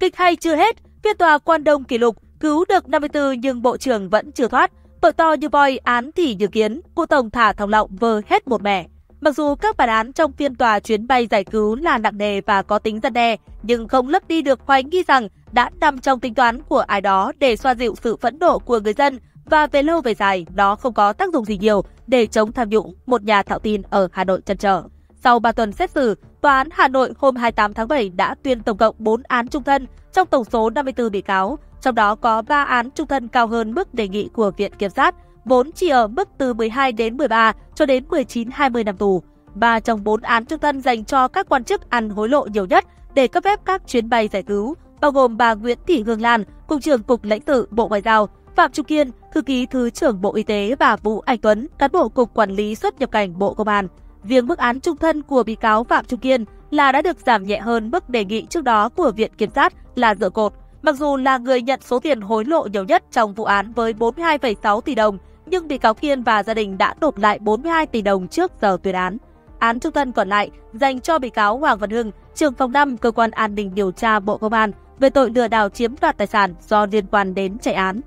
Kịch hay chưa hết, phiên tòa quan đông kỷ lục cứu được 54 nhưng bộ trưởng vẫn chưa thoát. Tội to như voi, án thì như kiến, cụ tổng thả thòng lọng vơ hết một mẻ. Mặc dù các bản án trong phiên tòa chuyến bay giải cứu là nặng nề và có tính dân đe, nhưng không lấp đi được hoài nghi rằng đã nằm trong tính toán của ai đó để xoa dịu sự phẫn nộ của người dân và về lâu về dài nó không có tác dụng gì nhiều để chống tham nhũng, một nhà thạo tin ở Hà Nội chăn trở. Sau 3 tuần xét xử, Tòa án Hà Nội hôm 28 tháng 7 đã tuyên tổng cộng 4 án trung thân trong tổng số 54 bị cáo, trong đó có 3 án trung thân cao hơn mức đề nghị của Viện Kiểm sát, vốn chỉ ở mức từ 12 đến 13 cho đến 19-20 năm tù. Ba trong 4 án trung thân dành cho các quan chức ăn hối lộ nhiều nhất để cấp phép các chuyến bay giải cứu, bao gồm bà Nguyễn Thị Hương Lan, Cục trưởng Cục lãnh sự Bộ Ngoại giao, Phạm Trung Kiên, thư ký Thứ trưởng Bộ Y tế và Vũ Anh Tuấn, cán bộ Cục Quản lý xuất nhập cảnh Bộ Công an. Việc mức án trung thân của bị cáo Phạm Trung Kiên là đã được giảm nhẹ hơn mức đề nghị trước đó của Viện Kiểm sát là dựa cột. Mặc dù là người nhận số tiền hối lộ nhiều nhất trong vụ án với 42,6 tỷ đồng, nhưng bị cáo Kiên và gia đình đã nộp lại 42 tỷ đồng trước giờ tuyên án. Án trung thân còn lại dành cho bị cáo Hoàng Văn Hưng, trưởng phòng 5 Cơ quan An ninh Điều tra Bộ Công an về tội lừa đảo chiếm đoạt tài sản do liên quan đến chạy án.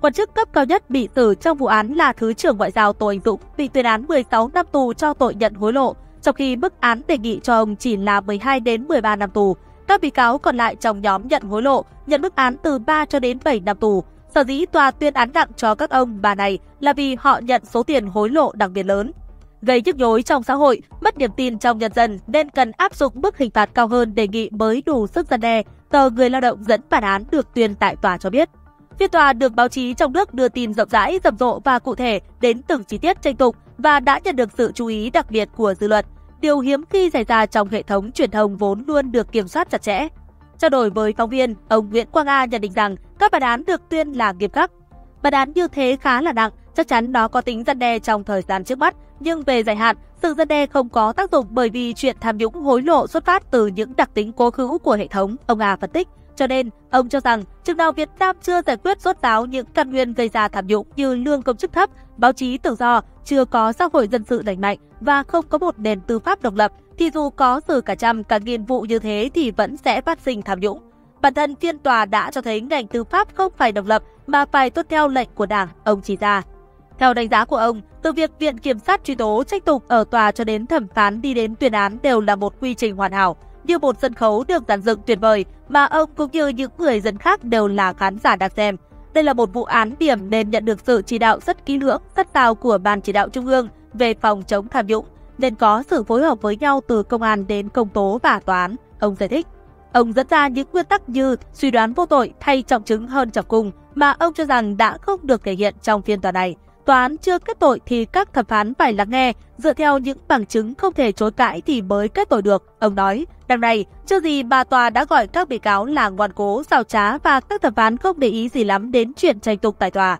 Quan chức cấp cao nhất bị tử trong vụ án là Thứ trưởng Ngoại giao Tô Anh Dũng bị tuyên án 16 năm tù cho tội nhận hối lộ, trong khi mức án đề nghị cho ông chỉ là 12 đến 13 năm tù. Các bị cáo còn lại trong nhóm nhận hối lộ nhận mức án từ 3 cho đến 7 năm tù. Sở dĩ tòa tuyên án nặng cho các ông bà này là vì họ nhận số tiền hối lộ đặc biệt lớn. Gây nhức nhối trong xã hội, mất niềm tin trong nhân dân nên cần áp dụng mức hình phạt cao hơn đề nghị mới đủ sức gian đe, tờ người lao động dẫn bản án được tuyên tại tòa cho biết. Phiên tòa được báo chí trong nước đưa tin rộng rãi, rầm rộ và cụ thể đến từng chi tiết tranh tụng và đã nhận được sự chú ý đặc biệt của dư luận. Điều hiếm khi xảy ra trong hệ thống truyền thông vốn luôn được kiểm soát chặt chẽ. Trao đổi với phóng viên, ông Nguyễn Quang A nhận định rằng các bản án được tuyên là nghiêm khắc. Bản án như thế khá là nặng, chắc chắn nó có tính dân đe trong thời gian trước mắt, nhưng về dài hạn, sự dân đe không có tác dụng bởi vì chuyện tham nhũng hối lộ xuất phát từ những đặc tính cố hữu của hệ thống, ông A phân tích. Cho nên, ông cho rằng chừng nào Việt Nam chưa giải quyết rốt ráo những căn nguyên gây ra tham nhũng như lương công chức thấp, báo chí tự do, chưa có xã hội dân sự lành mạnh và không có một nền tư pháp độc lập, thì dù có xử cả trăm cả nghìn vụ như thế thì vẫn sẽ phát sinh tham nhũng. Bản thân phiên tòa đã cho thấy ngành tư pháp không phải độc lập mà phải tuân theo lệnh của Đảng, ông chỉ ra. Theo đánh giá của ông, từ việc Viện Kiểm sát truy tố trách tục ở tòa cho đến thẩm phán đi đến tuyên án đều là một quy trình hoàn hảo – như một sân khấu được dàn dựng tuyệt vời mà ông cũng như những người dân khác đều là khán giả đang xem. Đây là một vụ án điểm nên nhận được sự chỉ đạo rất kỹ lưỡng, rất cao của Ban chỉ đạo Trung ương về phòng chống tham nhũng, nên có sự phối hợp với nhau từ công an đến công tố và tòa án, ông giải thích. Ông dẫn ra những nguyên tắc như suy đoán vô tội thay trọng chứng hơn trọng cung mà ông cho rằng đã không được thể hiện trong phiên tòa này. Tòa án chưa kết tội thì các thẩm phán phải lắng nghe, dựa theo những bằng chứng không thể chối cãi thì mới kết tội được, ông nói. Đằng này, chưa gì bà tòa đã gọi các bị cáo là ngoan cố, xào trá và các thẩm phán không để ý gì lắm đến chuyện tranh tục tại tòa.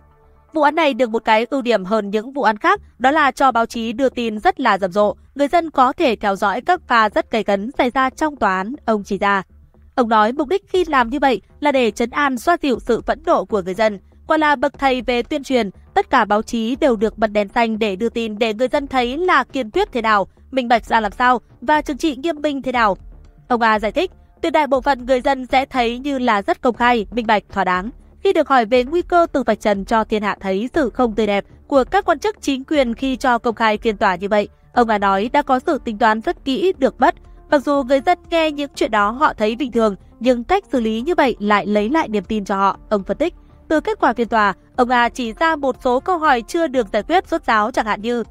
Vụ án này được một cái ưu điểm hơn những vụ án khác, đó là cho báo chí đưa tin rất là rầm rộ, người dân có thể theo dõi các pha rất cay cấn xảy ra trong tòa án, ông chỉ ra. Ông nói mục đích khi làm như vậy là để chấn an xoa dịu sự phẫn nộ của người dân, quả là bậc thầy về tuyên truyền, tất cả báo chí đều được bật đèn xanh để đưa tin để người dân thấy là kiên quyết thế nào, minh bạch ra làm sao và chứng trị nghiêm minh thế nào Ông A giải thích, tuyệt đại bộ phận người dân sẽ thấy như là rất công khai, minh bạch, thỏa đáng. Khi được hỏi về nguy cơ từ vạch trần cho thiên hạ thấy sự không tươi đẹp của các quan chức chính quyền khi cho công khai phiên tòa như vậy, ông A nói đã có sự tính toán rất kỹ được mất. Mặc dù người dân nghe những chuyện đó họ thấy bình thường, nhưng cách xử lý như vậy lại lấy lại niềm tin cho họ, ông phân tích. Từ kết quả phiên tòa, ông A chỉ ra một số câu hỏi chưa được giải quyết rốt ráo chẳng hạn như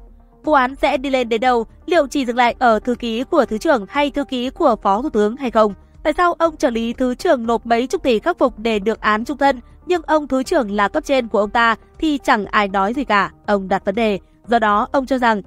vụ án sẽ đi lên đến đâu, liệu chỉ dừng lại ở thư ký của thứ trưởng hay thư ký của phó thủ tướng hay không? Tại sao ông trợ lý thứ trưởng nộp mấy chục tỷ khắc phục để được án trung thân, nhưng ông thứ trưởng là cấp trên của ông ta thì chẳng ai nói gì cả, ông đặt vấn đề. Do đó, ông cho rằng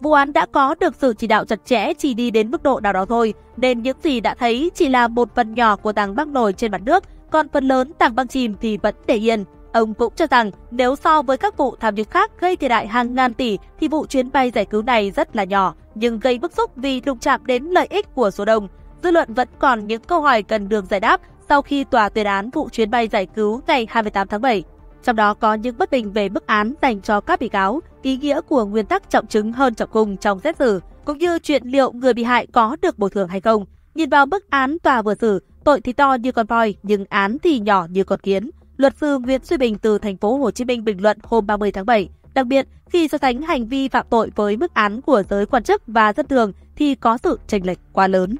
vụ án đã có được sự chỉ đạo chặt chẽ chỉ đi đến mức độ nào đó thôi, nên những gì đã thấy chỉ là một phần nhỏ của tảng băng nổi trên mặt nước, còn phần lớn tảng băng chìm thì vẫn để yên. Ông cũng cho rằng nếu so với các vụ tham nhũng khác gây thiệt hại hàng ngàn tỷ thì vụ chuyến bay giải cứu này rất là nhỏ, nhưng gây bức xúc vì đụng chạm đến lợi ích của số đông. Dư luận vẫn còn những câu hỏi cần được giải đáp sau khi tòa tuyên án vụ chuyến bay giải cứu ngày 28 tháng 7. Trong đó có những bất bình về bức án dành cho các bị cáo, ý nghĩa của nguyên tắc trọng chứng hơn trọng cung trong xét xử, cũng như chuyện liệu người bị hại có được bồi thường hay không. Nhìn vào bức án tòa vừa xử, tội thì to như con voi nhưng án thì nhỏ như con kiến. Luật sư Nguyễn Duy Bình từ thành phố Hồ Chí Minh bình luận hôm 30 tháng 7, đặc biệt khi so sánh hành vi phạm tội với mức án của giới quan chức và dân thường thì có sự chênh lệch quá lớn.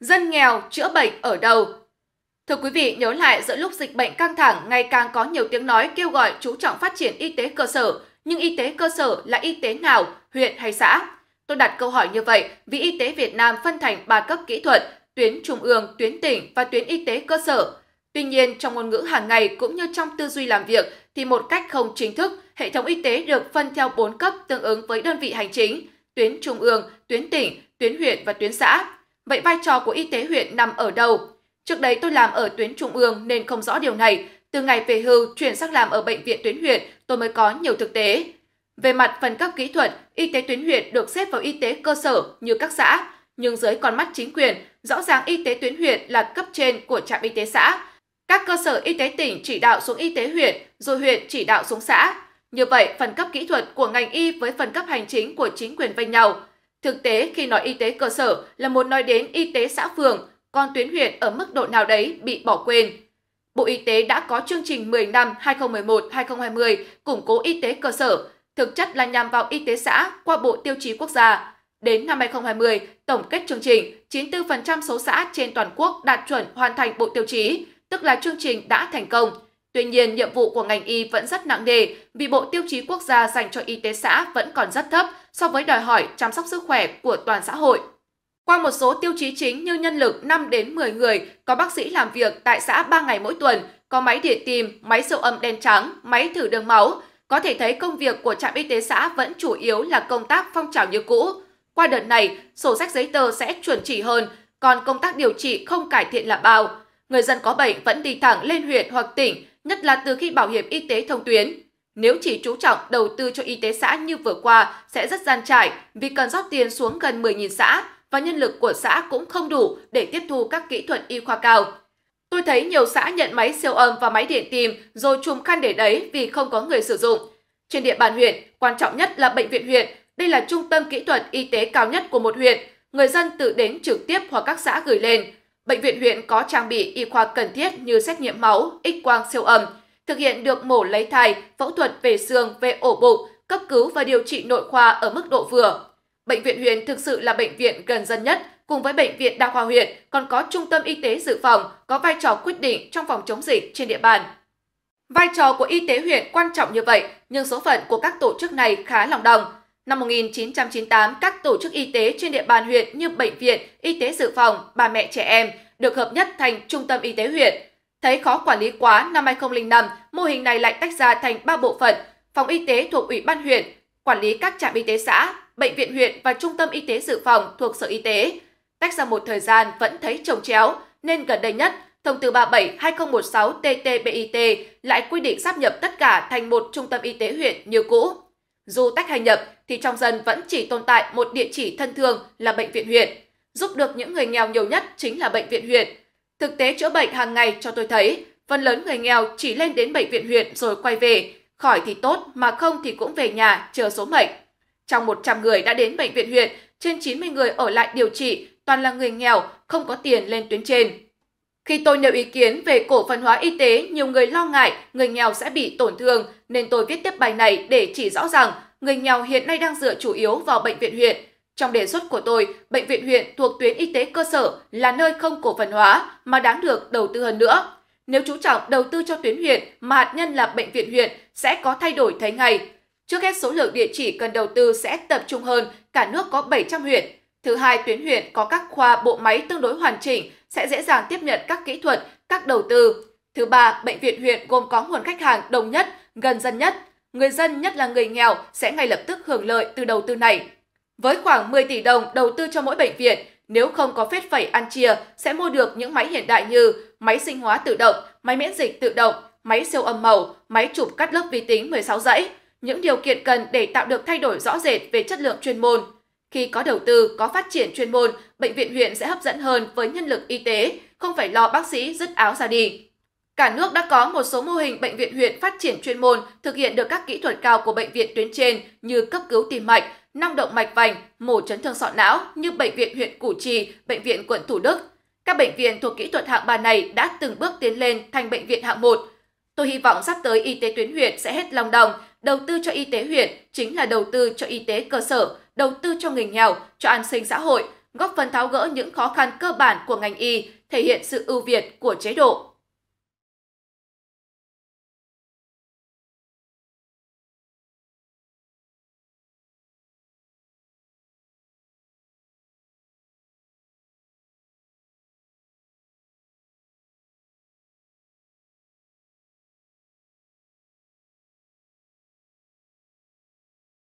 Dân nghèo chữa bệnh ở đâu? Thưa quý vị, nhớ lại giữa lúc dịch bệnh căng thẳng, ngày càng có nhiều tiếng nói kêu gọi chú trọng phát triển y tế cơ sở. Nhưng y tế cơ sở là y tế nào, huyện hay xã? Tôi đặt câu hỏi như vậy vì y tế Việt Nam phân thành ba cấp kỹ thuật, tuyến trung ương, tuyến tỉnh và tuyến y tế cơ sở. Tuy nhiên, trong ngôn ngữ hàng ngày cũng như trong tư duy làm việc thì một cách không chính thức, hệ thống y tế được phân theo 4 cấp tương ứng với đơn vị hành chính, tuyến trung ương, tuyến tỉnh, tuyến huyện và tuyến xã. Vậy vai trò của y tế huyện nằm ở đâu? Trước đấy tôi làm ở tuyến trung ương nên không rõ điều này. Từ ngày về hưu chuyển sang làm ở bệnh viện tuyến huyện, tôi mới có nhiều thực tế. Về mặt phân cấp kỹ thuật, y tế tuyến huyện được xếp vào y tế cơ sở như các xã, nhưng dưới con mắt chính quyền, rõ ràng y tế tuyến huyện là cấp trên của trạm y tế xã, các cơ sở y tế tỉnh chỉ đạo xuống y tế huyện, rồi huyện chỉ đạo xuống xã. Như vậy, phần cấp kỹ thuật của ngành y với phần cấp hành chính của chính quyền vay nhau. Thực tế, khi nói y tế cơ sở là muốn nói đến y tế xã phường, còn tuyến huyện ở mức độ nào đấy bị bỏ quên. Bộ Y tế đã có chương trình 10 năm 2011-2020 củng cố y tế cơ sở, thực chất là nhằm vào y tế xã qua Bộ Tiêu chí Quốc gia. Đến năm 2020, tổng kết chương trình, 94% số xã trên toàn quốc đạt chuẩn hoàn thành bộ tiêu chí, tức là chương trình đã thành công. Tuy nhiên, nhiệm vụ của ngành y vẫn rất nặng nề vì bộ tiêu chí quốc gia dành cho y tế xã vẫn còn rất thấp so với đòi hỏi chăm sóc sức khỏe của toàn xã hội. Qua một số tiêu chí chính như nhân lực 5 đến 10 người, có bác sĩ làm việc tại xã 3 ngày mỗi tuần, có máy điện tìm, máy siêu âm đen trắng, máy thử đường máu, có thể thấy công việc của trạm y tế xã vẫn chủ yếu là công tác phong trào như cũ. Qua đợt này, sổ sách giấy tờ sẽ chuẩn chỉ hơn, còn công tác điều trị không cải thiện là bao. Người dân có bệnh vẫn đi thẳng lên huyện hoặc tỉnh, nhất là từ khi bảo hiểm y tế thông tuyến. Nếu chỉ chú trọng đầu tư cho y tế xã như vừa qua sẽ rất gian trải vì cần rót tiền xuống gần 10.000 xã và nhân lực của xã cũng không đủ để tiếp thu các kỹ thuật y khoa cao. Tôi thấy nhiều xã nhận máy siêu âm và máy điện tìm rồi chùm khăn để đấy vì không có người sử dụng. Trên địa bàn huyện, quan trọng nhất là bệnh viện huyện. Đây là trung tâm kỹ thuật y tế cao nhất của một huyện. Người dân tự đến trực tiếp hoặc các xã gửi lên. Bệnh viện huyện có trang bị y khoa cần thiết như xét nghiệm máu, x-quang siêu âm, thực hiện được mổ lấy thai, phẫu thuật về xương, về ổ bụng, cấp cứu và điều trị nội khoa ở mức độ vừa. Bệnh viện huyện thực sự là bệnh viện gần dân nhất, cùng với bệnh viện đa khoa huyện còn có trung tâm y tế dự phòng có vai trò quyết định trong phòng chống dịch trên địa bàn. Vai trò của y tế huyện quan trọng như vậy, nhưng số phận của các tổ chức này khá lòng đồng. Năm 1998, các tổ chức y tế trên địa bàn huyện như bệnh viện, y tế dự phòng, bà mẹ trẻ em được hợp nhất thành trung tâm y tế huyện. Thấy khó quản lý quá, năm 2005, mô hình này lại tách ra thành 3 bộ phận, phòng y tế thuộc Ủy ban huyện, quản lý các trạm y tế xã, bệnh viện huyện và trung tâm y tế dự phòng thuộc Sở Y tế. Tách ra một thời gian vẫn thấy trồng chéo, nên gần đây nhất, Thông tư 37-2016-TT-BIT lại quy định sắp nhập tất cả thành một trung tâm y tế huyện như cũ. Dù tách hay nhập thì trong dân vẫn chỉ tồn tại một địa chỉ thân thương là bệnh viện huyện. Giúp được những người nghèo nhiều nhất chính là bệnh viện huyện. Thực tế chữa bệnh hàng ngày cho tôi thấy, phần lớn người nghèo chỉ lên đến bệnh viện huyện rồi quay về, khỏi thì tốt mà không thì cũng về nhà chờ số mệnh. Trong 100 người đã đến bệnh viện huyện, trên 90 người ở lại điều trị toàn là người nghèo, không có tiền lên tuyến trên. Khi tôi nêu ý kiến về cổ phần hóa y tế, nhiều người lo ngại người nghèo sẽ bị tổn thương, nên tôi viết tiếp bài này để chỉ rõ rằng người nghèo hiện nay đang dựa chủ yếu vào bệnh viện huyện. Trong đề xuất của tôi, bệnh viện huyện thuộc tuyến y tế cơ sở là nơi không cổ phần hóa mà đáng được đầu tư hơn nữa. Nếu chú trọng đầu tư cho tuyến huyện mà hạt nhân là bệnh viện huyện sẽ có thay đổi thấy ngay. Trước hết số lượng địa chỉ cần đầu tư sẽ tập trung hơn, cả nước có 700 huyện. Thứ hai, tuyến huyện có các khoa bộ máy tương đối hoàn chỉnh, sẽ dễ dàng tiếp nhận các kỹ thuật, các đầu tư. Thứ ba, bệnh viện huyện gồm có nguồn khách hàng đông nhất, gần dân nhất. Người dân, nhất là người nghèo, sẽ ngay lập tức hưởng lợi từ đầu tư này. Với khoảng 10 tỷ đồng đầu tư cho mỗi bệnh viện, nếu không có phết phẩy ăn chia, sẽ mua được những máy hiện đại như máy sinh hóa tự động, máy miễn dịch tự động, máy siêu âm màu, máy chụp cắt lớp vi tính 16 dãy, những điều kiện cần để tạo được thay đổi rõ rệt về chất lượng chuyên môn, khi có đầu tư, có phát triển chuyên môn, bệnh viện huyện sẽ hấp dẫn hơn với nhân lực y tế, không phải lo bác sĩ dứt áo ra đi. Cả nước đã có một số mô hình bệnh viện huyện phát triển chuyên môn, thực hiện được các kỹ thuật cao của bệnh viện tuyến trên như cấp cứu tim mạch, năng động mạch vành, mổ chấn thương sọ não như bệnh viện huyện Củ chi, bệnh viện quận Thủ Đức. Các bệnh viện thuộc kỹ thuật hạng 3 này đã từng bước tiến lên thành bệnh viện hạng 1. Tôi hy vọng sắp tới y tế tuyến huyện sẽ hết lòng đồng, đầu tư cho y tế huyện chính là đầu tư cho y tế cơ sở, đầu tư cho người nghèo, cho an sinh xã hội, góp phần tháo gỡ những khó khăn cơ bản của ngành y, thể hiện sự ưu việt của chế độ,